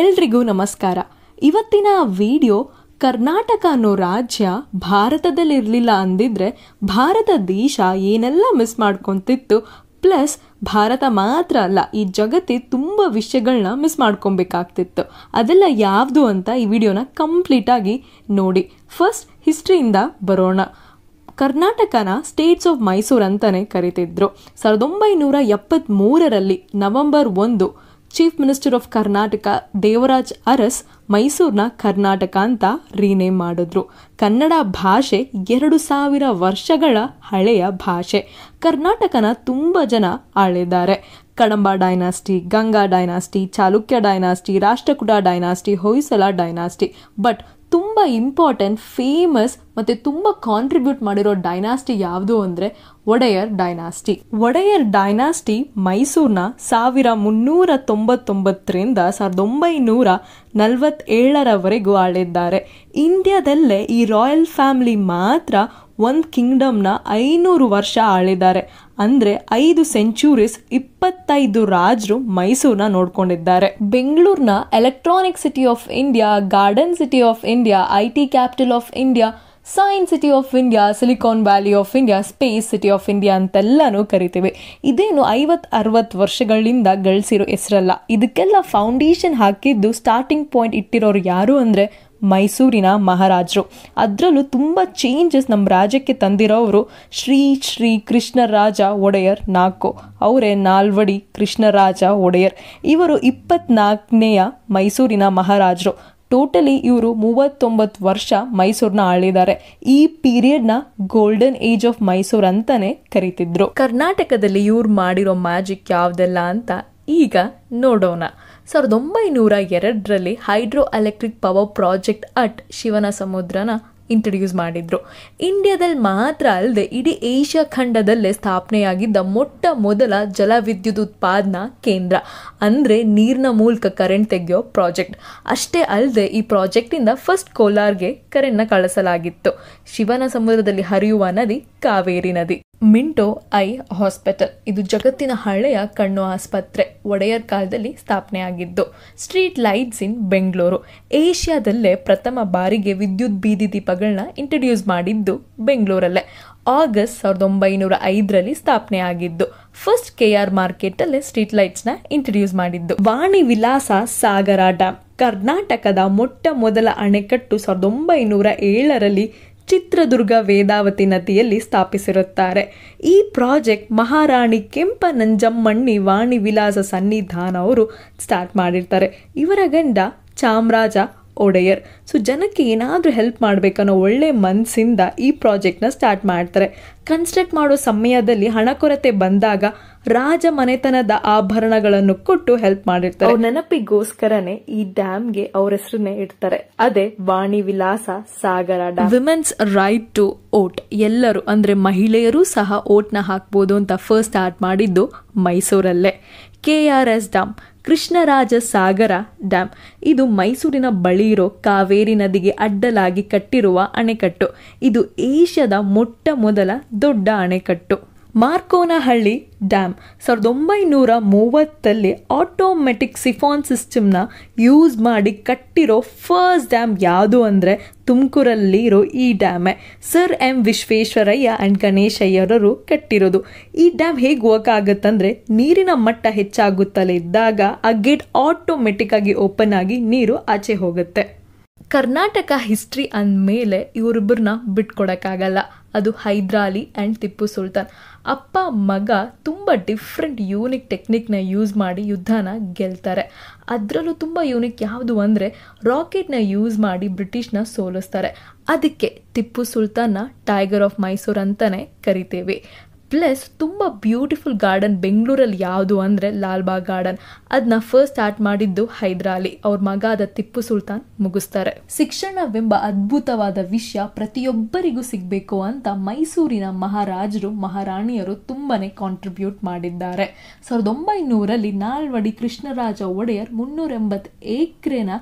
ಎಲ್ರಿಗೂ ನಮಸ್ಕಾರ ಇವತ್ತಿನ ವಿಡಿಯೋ ಕರ್ನಾಟಕ ಅನ್ನೋ ರಾಜ್ಯ ಭಾರತದಲ್ಲಿರಲಿಲ್ಲ ಅಂದಿದ್ರೆ ಭಾರತ ದೇಶ ಏನೆಲ್ಲ ಮಿಸ್ ಮಾಡ್ಕೊತಿತ್ತು ಪ್ಲಸ್ ಭಾರತ ಮಾತ್ರ ಅಲ್ಲ ಈ ಜಗತ್ತಿ ತುಂಬ ವಿಷಯಗಳನ್ನ ಮಿಸ್ ಮಾಡ್ಕೊಬೇಕಾಗ್ತಿತ್ತು ಅದೆಲ್ಲ ಯಾವುದು ಅಂತ ಈ ವಿಡಿಯೋನ ಕಂಪ್ಲೀಟಾಗಿ ನೋಡಿ ಫಸ್ಟ್ ಹಿಸ್ಟ್ರಿಯಿಂದ ಬರೋಣ ಕರ್ನಾಟಕನ ಸ್ಟೇಟ್ಸ್ ಆಫ್ ಮೈಸೂರು ಅಂತಲೇ ಕರಿತಿದ್ರು ಸಾವಿರದ ಒಂಬೈನೂರ ಎಪ್ಪತ್ತ್ಮೂರರಲ್ಲಿ ನವೆಂಬರ್ ಒಂದು chief minister of Karnataka Devaraj Urs ಮೈಸೂರಿನ ಕರ್ನಾಟಕ ಅಂತ ರೀನೇಮ್ ಮಾಡಿದ್ರು ಕನ್ನಡ ಭಾಷೆ ಎರಡು ಸಾವಿರ ವರ್ಷಗಳ ಹಳೆಯ ಭಾಷೆ ಕರ್ನಾಟಕನ ತುಂಬ ಜನ ಆಳಿದ್ದಾರೆ Kadamba dynasty Ganga dynasty Chalukya dynasty Rashtrakuta dynasty Hoysala dynasty but ತುಂಬ ಇಂಪಾರ್ಟೆಂಟ್ ಫೇಮಸ್ ಮತ್ತೆ ತುಂಬ ಕಾಂಟ್ರಿಬ್ಯೂಟ್ ಮಾಡಿರೋ ಡೈನಾಸ್ಟಿ ಯಾವುದು ಅಂದರೆ ಒಡೆಯರ್ ಡೈನಾಸ್ಟಿ ಒಡೆಯರ್ ಡೈನಾಸ್ಟಿ ಮೈಸೂರಿನ ಸಾವಿರ ಮುನ್ನೂರ ತೊಂಬತ್ತೊಂಬತ್ತರಿಂದ ಸಾವಿರದ ಒಂಬೈನೂರ ನಲವತ್ತೇಳರವರೆಗೂ ಆಳಿದ್ದಾರೆ ಇಂಡಿಯಾದಲ್ಲೇ ಈ ರಾಯಲ್ ಫ್ಯಾಮಿಲಿ ಮಾತ್ರ ಒಂದು ಕಿಂಗ್ಡಮ್ನ ಐನೂರು ವರ್ಷ ಆಳಿದ್ದಾರೆ ಅಂದರೆ ಐದು ಸೆಂಚುರೀಸ್ ಇಪ್ಪತ್ತೈದು ರಾಜರು ಮೈಸೂರನ್ನ ನೋಡ್ಕೊಂಡಿದ್ದಾರೆ ಬೆಂಗಳೂರಿನ electronic city of India garden city of India I T capital of India science city of India silicon valley of India space city of India ಅಂತೆಲ್ಲನೂ ಕರಿತೀವಿ ಇದೇನು ಐವತ್ ಅರವತ್ತು ವರ್ಷಗಳಿಂದ ಗಳಿಸಿರೋ ಹೆಸರಲ್ಲ ಇದಕ್ಕೆಲ್ಲ ಫೌಂಡೇಶನ್ ಹಾಕಿದ್ದು ಸ್ಟಾರ್ಟಿಂಗ್ ಪಾಯಿಂಟ್ ಇಟ್ಟಿರೋರು ಯಾರು ಅಂದರೆ ಮೈಸೂರಿನ ಮಹಾರಾಜರು ಅದರಲ್ಲೂ ತುಂಬ ಚೇಂಜಸ್ ನಮ್ಮ ರಾಜ್ಯಕ್ಕೆ ತಂದಿರೋವರು ಶ್ರೀ ಶ್ರೀ ಕೃಷ್ಣರಾಜ ಒಡೆಯರ್ ನಾಲ್ಕು ಅವರೇ ನಾಲ್ವಡಿ ಕೃಷ್ಣರಾಜ ಒಡೆಯರ್ ಇವರು ಇಪ್ಪತ್ನಾಲ್ಕನೆಯ ಮೈಸೂರಿನ ಮಹಾರಾಜರು ಟೋಟಲಿ ಇವರು ಮೂವತ್ತೊಂಬತ್ತು ವರ್ಷ ಮೈಸೂರನ್ನ ಆಳಿದ್ದಾರೆ ಈ ಪೀರಿಯಡ್ನ ಗೋಲ್ಡನ್ ಏಜ್ ಆಫ್ ಮೈಸೂರ್ ಅಂತಾನೆ ಕರಿತಿದ್ರು ಕರ್ನಾಟಕದಲ್ಲಿ ಇವ್ರು ಮಾಡಿರೋ ಮ್ಯಾಜಿಕ್ ಯಾವುದೆಲ್ಲ ಅಂತ ಈಗ ನೋಡೋಣ ಸಾವಿರದ ಒಂಬೈನೂರ ಎರಡರಲ್ಲಿ hydro electric power project at ಶಿವನ ಸಮುದ್ರನ ಇಂಟ್ರಡ್ಯೂಸ್ ಮಾಡಿದರು ಇಂಡಿಯಾದಲ್ಲಿ ಮಾತ್ರ ಅಲ್ಲದೆ ಇಡೀ ಏಷ್ಯಾ ಖಂಡದಲ್ಲೇ ಸ್ಥಾಪನೆಯಾಗಿದ್ದ ಮೊಟ್ಟ ಮೊದಲ ಜಲವಿದ್ಯುತ್ ಉತ್ಪಾದನಾ ಕೇಂದ್ರ ಅಂದರೆ ನೀರಿನ ಮೂಲಕ ಕರೆಂಟ್ ತೆಗೆಯೋ ಪ್ರಾಜೆಕ್ಟ್ ಅಷ್ಟೇ ಅಲ್ಲದೆ ಈ ಪ್ರಾಜೆಕ್ಟಿಂದ ಫಸ್ಟ್ ಕೋಲಾರ್ಗೆ ಕರೆಂಟ್ನ ಕಳಿಸಲಾಗಿತ್ತು ಶಿವನ ಸಮುದ್ರದಲ್ಲಿ ಹರಿಯುವ ನದಿ ಕಾವೇರಿ ನದಿ ಮಿಂಟೋ ಐ ಹಾಸ್ಪಿಟಲ್ ಇದು ಜಗತ್ತಿನ ಹಳೆಯ ಕಣ್ಣು ಆಸ್ಪತ್ರೆ ಒಡೆಯರ್ ಕಾಲದಲ್ಲಿ ಆಗಿದ್ದು ಸ್ಟ್ರೀಟ್ ಲೈಟ್ಸ್ ಇನ್ ಬೆಂಗಳೂರು ಏಷ್ಯಾದಲ್ಲೇ ಪ್ರಥಮ ಬಾರಿಗೆ ವಿದ್ಯುತ್ ಬೀದಿ ದೀಪಗಳನ್ನ ಇಂಟ್ರಡ್ಯೂಸ್ ಮಾಡಿದ್ದು ಬೆಂಗಳೂರಲ್ಲೇ ಆಗಸ್ಟ್ ಸಾವಿರದ ಒಂಬೈನೂರ ಐದರಲ್ಲಿ ಆಗಿದ್ದು ಫಸ್ಟ್ ಕೆ ಆರ್ ಮಾರ್ಕೆಟ್ ಅಲ್ಲೇ ಸ್ಟ್ರೀಟ್ ಲೈಟ್ಸ್ನ ಇಂಟ್ರಡ್ಯೂಸ್ ಮಾಡಿದ್ದು ವಾಣಿ ವಿಲಾಸ ಸಾಗರ ಡ್ಯಾಮ್ ಕರ್ನಾಟಕದ ಮೊಟ್ಟ ಮೊದಲ ಅಣೆಕಟ್ಟು ಸಾವಿರದ ಒಂಬೈನೂರ ಏಳರಲ್ಲಿ ಚಿತ್ರದುರ್ಗ ವೇದಾವತಿ ನದಿಯಲ್ಲಿ ಸ್ಥಾಪಿಸಿರುತ್ತಾರೆ ಈ ಪ್ರಾಜೆಕ್ಟ್ ಮಹಾರಾಣಿ ಕೆಂಪನಂಜಮ್ಮಣ್ಣಿ ವಾಣಿ ವಿಲಾಸ ಸನ್ನಿಧಾನ ಅವರು ಸ್ಟಾರ್ಟ್ ಮಾಡಿರ್ತಾರೆ ಇವರ ಗಂಡ ಚಾಮರಾಜ ಒಡೆಯರ್ ಸೊ ಜನಕ್ಕೆ ಏನಾದರೂ ಹೆಲ್ಪ್ ಮಾಡಬೇಕನ್ನೋ ಒಳ್ಳೆ ಮನಸ್ಸಿಂದ ಈ ಪ್ರಾಜೆಕ್ಟ್ನ ಸ್ಟಾರ್ಟ್ ಮಾಡ್ತಾರೆ ಕನ್ಸ್ಟ್ರಕ್ಟ್ ಮಾಡೋ ಸಮಯದಲ್ಲಿ ಹಣ ಕೊರತೆ ಬಂದಾಗ ರಾಜ ಮನೆತನದ ಆಭರಣಗಳನ್ನು ಕೊಟ್ಟು ಹೆಲ್ಪ್ ಮಾಡಿರ್ತಾರೆ ನೆನಪಿಗೋಸ್ಕರನೇ ಈ ಡ್ಯಾಮ್ಗೆ ಅವ್ರ ಹೆಸರನ್ನೇ ಇಡ್ತಾರೆ ಅದೇ Vani Vilas Sagar dam women's right to vote ಎಲ್ಲರೂ ಅಂದ್ರೆ ಮಹಿಳೆಯರು ಸಹ ನ ಹಾಕ್ಬೋದು ಅಂತ ಫಸ್ಟ್ ಸ್ಟಾರ್ಟ್ ಮಾಡಿದ್ದು ಮೈಸೂರಲ್ಲೇ K R S dam Krishnaraja Sagar dam ಇದು ಮೈಸೂರಿನ ಬಳಿ ಇರೋ ಕಾವೇರಿ ನದಿಗೆ ಅಡ್ಡಲಾಗಿ ಕಟ್ಟಿರುವ ಅಣೆಕಟ್ಟು ಇದು ಏಷ್ಯಾದ ಮೊಟ್ಟ ಮೊದಲ ದೊಡ್ಡ ಅಣೆಕಟ್ಟು ಮಾರ್ಕೋನಹಳ್ಳಿ ಡ್ಯಾಮ್ ಸಾವಿರದ ಒಂಬೈನೂರ ಮೂವತ್ತಲ್ಲಿ ಆಟೋಮೆಟಿಕ್ ಸಿಫಾನ್ ಸಿಸ್ಟಮ್ನ ಯೂಸ್ ಮಾಡಿ ಕಟ್ಟಿರೋ ಫಸ್ಟ್ ಡ್ಯಾಮ್ ಯಾವುದು ಅಂದರೆ ತುಮಕೂರಲ್ಲಿರೋ ಈ ಡ್ಯಾಮೆ ಸರ್ ಎಂ ವಿಶ್ವೇಶ್ವರಯ್ಯ ಆ್ಯಂಡ್ ಗಣೇಶಯ್ಯರವರು ಕಟ್ಟಿರೋದು ಈ ಡ್ಯಾಮ್ ಹೇಗೆ ಆಗುತ್ತಂದರೆ ನೀರಿನ ಮಟ್ಟ ಹೆಚ್ಚಾಗುತ್ತಲೇ ಇದ್ದಾಗ ಆ ಗೇಟ್ ಆಗಿ ಓಪನ್ ಆಗಿ ನೀರು ಆಚೆ ಹೋಗುತ್ತೆ ಕರ್ನಾಟಕ ಹಿಸ್ಟ್ರಿ ಅಂದಮೇಲೆ ಇವರಿಬ್ಬರನ್ನ ಬಿಟ್ಕೊಡೋಕ್ಕಾಗಲ್ಲ ಅದು ಹೈದ್ರಾಲಿ ಆ್ಯಂಡ್ ಟಿಪ್ಪು ಸುಲ್ತಾನ್ ಅಪ್ಪ ಮಗ ತುಂಬ ಡಿಫ್ರೆಂಟ್ ಯೂನಿಕ್ ಟೆಕ್ನಿಕ್ನ ಯೂಸ್ ಮಾಡಿ ಯುದ್ಧನ ಗೆಲ್ತಾರೆ ಅದರಲ್ಲೂ ತುಂಬ ಯೂನಿಕ್ ಯಾವುದು ಅಂದರೆ ರಾಕೆಟ್ನ ಯೂಸ್ ಮಾಡಿ ಬ್ರಿಟಿಷ್ನ ಸೋಲಿಸ್ತಾರೆ ಅದಕ್ಕೆ ಟಿಪ್ಪು ಸುಲ್ತಾನ್ನ ಟೈಗರ್ ಆಫ್ ಮೈಸೂರ್ ಅಂತಲೇ ಕರಿತೀವಿ ಪ್ಲಸ್ ತುಂಬ ಬ್ಯೂಟಿಫುಲ್ ಗಾರ್ಡನ್ ಬೆಂಗಳೂರಲ್ಲಿ ಯಾವುದು ಅಂದರೆ ಲಾಲ್ಬಾಗ್ ಗಾರ್ಡನ್ ಅದನ್ನ ಫಸ್ಟ್ ಸ್ಟಾರ್ಟ್ ಮಾಡಿದ್ದು ಹೈದ್ರಾಲಿ ಅವ್ರ ಮಗ ಆದ ತಿಪ್ಪು ಸುಲ್ತಾನ್ ಮುಗಿಸ್ತಾರೆ ಶಿಕ್ಷಣವೆಂಬ ಅದ್ಭುತವಾದ ವಿಷಯ ಪ್ರತಿಯೊಬ್ಬರಿಗೂ ಸಿಗಬೇಕು ಅಂತ ಮೈಸೂರಿನ ಮಹಾರಾಜರು ಮಹಾರಾಣಿಯರು ತುಂಬಾ ಕಾಂಟ್ರಿಬ್ಯೂಟ್ ಮಾಡಿದ್ದಾರೆ ಸಾವಿರದ ಒಂಬೈನೂರಲ್ಲಿ ನಾಲ್ವಡಿ ಕೃಷ್ಣರಾಜ ಒಡೆಯರ್ ಮುನ್ನೂರ ಎಂಬತ್ತು ಎಕ್ರೆನ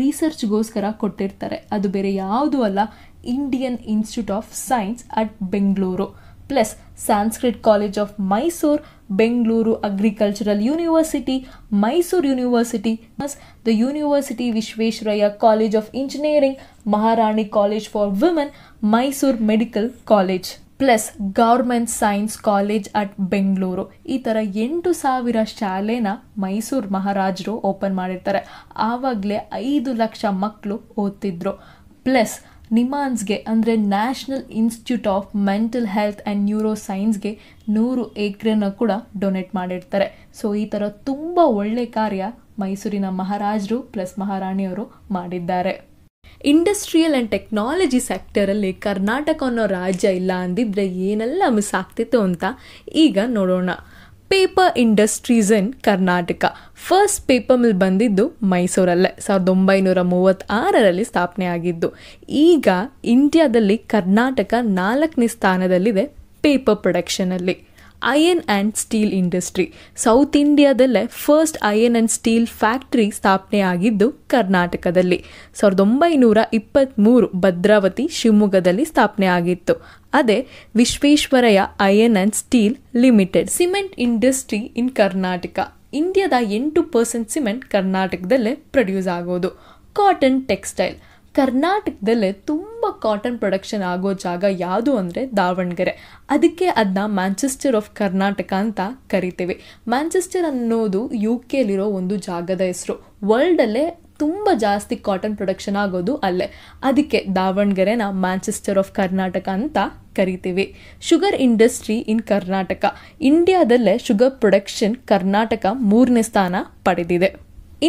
ರಿಸರ್ಚ್ಗೋಸ್ಕರ ಕೊಟ್ಟಿರ್ತಾರೆ ಅದು ಬೇರೆ ಯಾವುದೂ ಅಲ್ಲ Indian institute of science at Bengaluru plus Sanskrit college of Mysuru Bengaluru agricultural university Mysuru university plus the university Visvesvaraya college of engineering Maharani college for women Mysuru medical college plus government science college at Bengaluru ಈ ಥರ ಎಂಟು ಸಾವಿರ ಶಾಲೆನ ಮೈಸೂರು ಮಹಾರಾಜರು ಓಪನ್ ಮಾಡಿರ್ತಾರೆ ಆವಾಗಲೇ ಐದು ಲಕ್ಷ ಮಕ್ಕಳು ಓದ್ತಿದ್ರು ಪ್ಲಸ್ ನಿಮಾನ್ಸ್ಗೆ ಅಂದರೆ national institute of mental health and neuro ಸೈನ್ಸ್ಗೆ ನೂರು ಏಕ್ರೆನ ಕೂಡ ಡೊನೇಟ್ ಮಾಡಿರ್ತಾರೆ ಸೊ ಈ ಥರ ತುಂಬ ಒಳ್ಳೆ ಕಾರ್ಯ ಮೈಸೂರಿನ ಮಹಾರಾಜರು ಪ್ಲಸ್ ಮಹಾರಾಣಿಯವರು ಮಾಡಿದ್ದಾರೆ ಇಂಡಸ್ಟ್ರಿಯಲ್ ಆ್ಯಂಡ್ ಟೆಕ್ನಾಲಜಿ ಸೆಕ್ಟರಲ್ಲಿ ಕರ್ನಾಟಕ ಅನ್ನೋ ರಾಜ್ಯ ಇಲ್ಲ ಅಂದಿದ್ರೆ ಏನೆಲ್ಲ ಮಿಸ್ ಆಗ್ತಿತ್ತು ಅಂತ ಈಗ ನೋಡೋಣ paper industries in Karnataka first paper mill ಬಂದಿದ್ದು ಮೈಸೂರಲ್ಲೇ ಸಾವಿರದ ಒಂಬೈನೂರ ಮೂವತ್ತಾರರಲ್ಲಿ ಸ್ಥಾಪನೆ ಆಗಿದ್ದು ಈಗ ಇಂಡಿಯಾದಲ್ಲಿ ಕರ್ನಾಟಕ ನಾಲ್ಕನೇ ಸ್ಥಾನದಲ್ಲಿದೆ ಪೇಪರ್ ಪ್ರೊಡಕ್ಷನಲ್ಲಿ iron and steel industry south ಇಂಡಿಯಾದಲ್ಲೇ first iron and steel factory ಸ್ಥಾಪನೆ ಆಗಿದ್ದು ಕರ್ನಾಟಕದಲ್ಲಿ ಸಾವಿರದ ಒಂಬೈನೂರ ಇಪ್ಪತ್ತ್ಮೂರು ಭದ್ರಾವತಿ ಶಿವಮೊಗ್ಗದಲ್ಲಿ ಸ್ಥಾಪನೆ ಆಗಿತ್ತು ಅದೇ Visvesvaraya iron and steel limited cement industry in Karnataka ಇಂಡಿಯಾದ ಎಂಟು ಪರ್ಸೆಂಟ್ ಸಿಮೆಂಟ್ ಕರ್ನಾಟಕದಲ್ಲೇ ಪ್ರೊಡ್ಯೂಸ್ ಆಗೋದು ಕಾಟನ್ ಟೆಕ್ಸ್ಟೈಲ್ ಕರ್ನಾಟಕದಲ್ಲೇ ತುಂಬ ಕಾಟನ್ ಪ್ರೊಡಕ್ಷನ್ ಆಗೋ ಜಾಗ ಯಾವುದು ಅಂದರೆ ದಾವಣಗೆರೆ ಅದಕ್ಕೆ ಅದನ್ನ ಮ್ಯಾಂಚೆಸ್ಟರ್ ಆಫ್ ಕರ್ನಾಟಕ ಅಂತ ಕರಿತೀವಿ ಮ್ಯಾಂಚೆಸ್ಟರ್ ಅನ್ನೋದು ಯು ಕೆಲಿರೋ ಒಂದು ಜಾಗದ ಹೆಸರು ವರ್ಲ್ಡಲ್ಲೇ ತುಂಬ ಜಾಸ್ತಿ ಕಾಟನ್ ಪ್ರೊಡಕ್ಷನ್ ಆಗೋದು ಅಲ್ಲೇ ಅದಕ್ಕೆ ದಾವಣಗೆರೆನ ಮ್ಯಾಂಚೆಸ್ಟರ್ ಆಫ್ ಕರ್ನಾಟಕ ಅಂತ ಕರಿತೀವಿ ಶುಗರ್ ಇಂಡಸ್ಟ್ರಿ ಇನ್ ಕರ್ನಾಟಕ ಇಂಡಿಯಾದಲ್ಲೇ ಶುಗರ್ ಪ್ರೊಡಕ್ಷನ್ ಕರ್ನಾಟಕ ಮೂರನೇ ಸ್ಥಾನ ಪಡೆದಿದೆ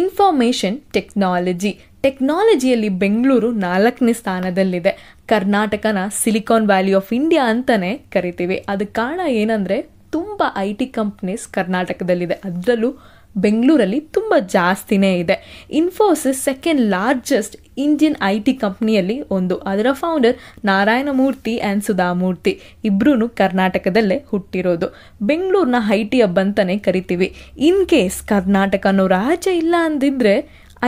ಇನ್ಫಾರ್ಮೇಷನ್ ಟೆಕ್ನಾಲಜಿ ಟೆಕ್ನಾಲಜಿಯಲ್ಲಿ ಬೆಂಗಳೂರು ನಾಲ್ಕನೇ ಸ್ಥಾನದಲ್ಲಿದೆ ಕರ್ನಾಟಕನ ಸಿಲಿಕಾನ್ ವ್ಯಾಲಿ ಆಫ್ ಇಂಡಿಯಾ ಅಂತಲೇ ಕರಿತೀವಿ ಅದಕ್ಕೆ ಕಾರಣ ಏನಂದರೆ ತುಂಬ ಐ ಟಿ ಕಂಪ್ನೀಸ್ ಕರ್ನಾಟಕದಲ್ಲಿದೆ ಅದರಲ್ಲೂ ಬೆಂಗಳೂರಲ್ಲಿ ತುಂಬ ಜಾಸ್ತಿನೇ ಇದೆ Infosys second largest Indian I T ಕಂಪ್ನಿಯಲ್ಲಿ ಒಂದು ಅದರ ಫೌಂಡರ್ ನಾರಾಯಣ ಮೂರ್ತಿ ಆ್ಯಂಡ್ ಸುಧಾಮೂರ್ತಿ ಇಬ್ಬರೂ ಕರ್ನಾಟಕದಲ್ಲೇ ಹುಟ್ಟಿರೋದು ಬೆಂಗಳೂರನ್ನ ಐ ಟಿ ಹಬ್ ಅಂತಲೇ ಕರಿತೀವಿ ಇನ್ ಕೇಸ್ ಕರ್ನಾಟಕ ಅನ್ನೋ ರಾಜ್ಯ ಇಲ್ಲ ಅಂದಿದ್ರೆ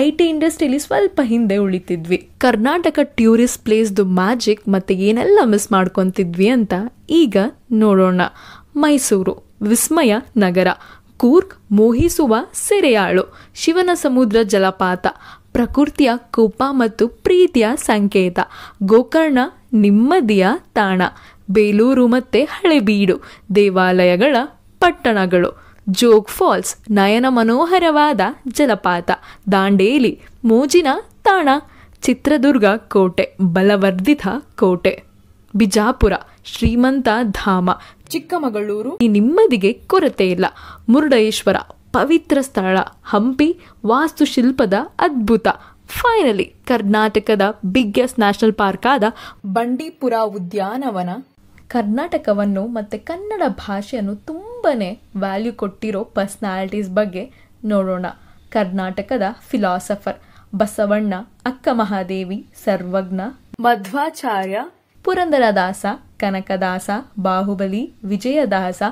ಐ ಟಿ ಇಂಡಸ್ಟ್ರಿಲಿ ಸ್ವಲ್ಪ ಹಿಂದೆ ಉಳಿತಿದ್ವಿ ಕರ್ನಾಟಕ ಟೂರಿಸ್ಟ್ ಪ್ಲೇಸ್ದು ಮ್ಯಾಜಿಕ್ ಮತ್ತು ಏನೆಲ್ಲ ಮಿಸ್ ಮಾಡ್ಕೊತಿದ್ವಿ ಅಂತ ಈಗ ನೋಡೋಣ ಮೈಸೂರು ವಿಸ್ಮಯ ನಗರ ಕೂರ್ಗ್ ಮೋಹಿಸುವ ಸೆರೆಯಾಳು ಶಿವನ ಸಮುದ್ರ ಜಲಪಾತ ಪ್ರಕೃತಿಯ ಕೋಪ ಮತ್ತು ಪ್ರೀತಿಯ ಸಂಕೇತ ಗೋಕರ್ಣ ನೆಮ್ಮದಿಯ ತಾಣ ಬೇಲೂರು ಮತ್ತೆ ಹಳೆಬೀಡು ದೇವಾಲಯಗಳ ಪಟ್ಟಣಗಳು ಜೋಗ್ ಫಾಲ್ಸ್ ನಯನ ಮನೋಹರವಾದ ಜಲಪಾತ ದಾಂಡೇಲಿ ಮೋಜಿನ ತಾಣ ಚಿತ್ರದುರ್ಗ ಕೋಟೆ ಬಲವರ್ಧಿತ ಕೋಟೆ ಬಿಜಾಪುರ ಶ್ರೀಮಂತ ಧಾಮ ಚಿಕ್ಕಮಗಳೂರು ಈ ನಿಮ್ಮದಿಗೆ ಕೊರತೆ ಇಲ್ಲ ಮುರುಡೇಶ್ವರ ಪವಿತ್ರ ಸ್ಥಳ ಹಂಪಿ ವಾಸ್ತುಶಿಲ್ಪದ ಅದ್ಭುತ ಫೈನಲಿ ಕರ್ನಾಟಕದ ಬಿಗ್ಗೆಸ್ಟ್ ನ್ಯಾಷನಲ್ ಪಾರ್ಕ್ ಆದ ಬಂಡೀಪುರ ಉದ್ಯಾನವನ ಕರ್ನಾಟಕವನ್ನು ಮತ್ತು ಕನ್ನಡ ಭಾಷೆಯನ್ನು ತುಂಬನೇ ವ್ಯಾಲ್ಯೂ ಕೊಟ್ಟಿರೋ ಪರ್ಸ್ನಾಲಿಟೀಸ್ ಬಗ್ಗೆ ನೋಡೋಣ ಕರ್ನಾಟಕದ ಫಿಲಾಸಫರ್ ಬಸವಣ್ಣ ಅಕ್ಕ ಮಹಾದೇವಿ ಸರ್ವಜ್ಞ Madhvacharya Purandaradasa Kanakadasa Bahubali Vijayadasa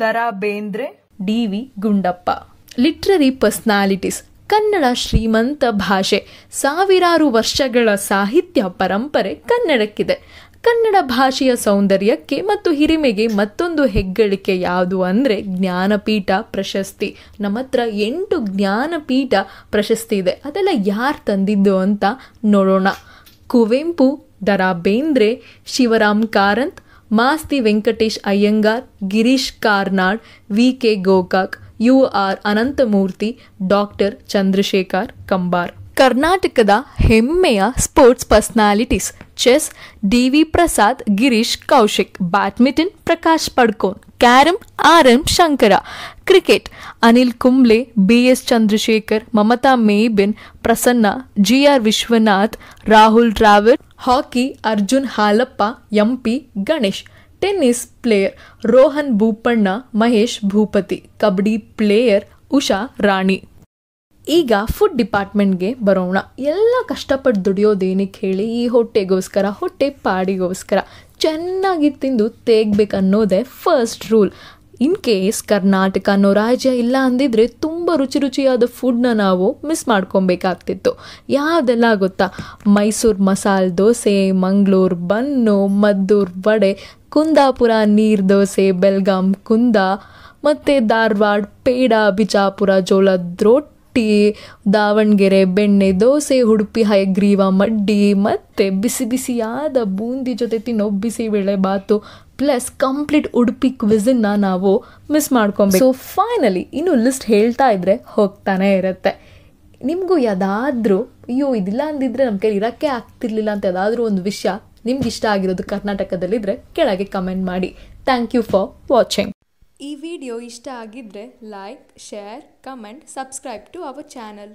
Da Ra Bendre D V Gundappa literary personalities Kannada ಶ್ರೀಮಂತ ಭಾಷೆ ಸಾವಿರಾರು ವರ್ಷಗಳ ಸಾಹಿತ್ಯ ಪರಂಪರೆ ಕನ್ನಡಕ್ಕಿದೆ ಕನ್ನಡ ಭಾಷೆಯ ಸೌಂದರ್ಯಕ್ಕೆ ಮತ್ತು ಹಿರಿಮೆಗೆ ಮತ್ತೊಂದು ಹೆಗ್ಗಳಿಕೆ ಯಾವುದು ಅಂದರೆ ಜ್ಞಾನಪೀಠ ಪ್ರಶಸ್ತಿ ನಮ್ಮ ಹತ್ರ ಎಂಟು ಜ್ಞಾನಪೀಠ ಪ್ರಶಸ್ತಿ ಇದೆ ಅದೆಲ್ಲ ಯಾರು ತಂದಿದ್ದು ಅಂತ ನೋಡೋಣ Kuvempu Da Ra Bendre Shivaram Karanth Masti Venkatesh Iyengar Girish Karnad V K Gokak U R Ananthamurthy doctor Chandrashekhar Kambar Karnataka हेम sports personality chess Prasad Girish Kaushik badminton Prakash Padukone carrom R M Shankar cricket Anil Kumble B S Chandrasekhar Mamatha मेबिन Prasanna G R Vishwanath Rahul Dravid hockey Arjun Halappa M P Ganesh tennis player Rohan Bopanna Mahesh Bhupathi kabaddi player Usha Rani ಈಗ ಫುಡ್ ಡಿಪಾರ್ಟ್ಮೆಂಟ್ಗೆ ಬರೋಣ ಎಲ್ಲ ಕಷ್ಟಪಟ್ಟು ದುಡಿಯೋದೇನಕ್ಕೆ ಹೇಳಿ ಈ ಹೊಟ್ಟೆಗೋಸ್ಕರ ಹೊಟ್ಟೆ ಪಾಡಿಗೋಸ್ಕರ ಚೆನ್ನಾಗಿ ತಿಂದು ತೆಗಬೇಕನ್ನೋದೇ first rule in case Karnataka ಅನ್ನೋ ರಾಜ್ಯ ಇಲ್ಲ ಅಂದಿದ್ರೆ ತುಂಬ ರುಚಿ ರುಚಿಯಾದ ಫುಡ್ನ ನಾವು ಮಿಸ್ ಮಾಡ್ಕೊಬೇಕಾಗ್ತಿತ್ತು ಯಾವುದೆಲ್ಲ ಗೊತ್ತಾ ಮೈಸೂರು ಮಸಾಲೆ ದೋಸೆ ಮಂಗಳೂರು ಬನ್ನು ಮದ್ದೂರ್ ವಡೆ ಕುಂದಾಪುರ ನೀರ್ ದೋಸೆ ಬೆಲ್ಗಾಮ್ ಕುಂದ ಮತ್ತು ಧಾರವಾಡ ಪೇಡ ಬಿಜಾಪುರ ಜೋಳದ ರೋಟ್ ರೊಟ್ಟಿ ದಾವಣಗೆರೆ ಬೆಣ್ಣೆ ದೋಸೆ ಉಡುಪಿ ಹೈಗ್ರೀವ ಮಡ್ಡಿ ಮತ್ತು ಬಿಸಿ ಬಿಸಿಯಾದ ಬೂಂದಿ ಜೊತೆ ತಿನ್ನೋ ಬಿಸಿ ಬೇಳೆ ಬಾತು ಪ್ಲಸ್ ಕಂಪ್ಲೀಟ್ ಉಡುಪಿ ಕ್ವಿಝನ್ನ ನಾವು ಮಿಸ್ ಮಾಡ್ಕೊಬೇಕು ಸೊ ಫೈನಲಿ ಇನ್ನು ಲಿಸ್ಟ್ ಹೇಳ್ತಾ ಇದ್ರೆ ಹೋಗ್ತಾನೆ ಇರುತ್ತೆ ನಿಮಗೂ ಯಾವುದಾದ್ರೂ ಅಯ್ಯೋ ಇದಿಲ್ಲ ಅಂದಿದ್ರೆ ನಮ್ಮ ಕೈಲಿ ಇರೋಕ್ಕೆ ಆಗ್ತಿರ್ಲಿಲ್ಲ ಅಂತ ಯಾವುದಾದ್ರೂ ಒಂದು ವಿಷಯ ನಿಮ್ಗೆ ಇಷ್ಟ ಆಗಿರೋದು ಕರ್ನಾಟಕದಲ್ಲಿದ್ದರೆ ಕೆಳಗೆ ಕಮೆಂಟ್ ಮಾಡಿ ಥ್ಯಾಂಕ್ ಯು ಫಾರ್ ವಾಚಿಂಗ್ ಈ ವಿಡಿಯೋ ಇಷ್ಟ ಆಗಿದ್ದರೆ like share comment subscribe to our channel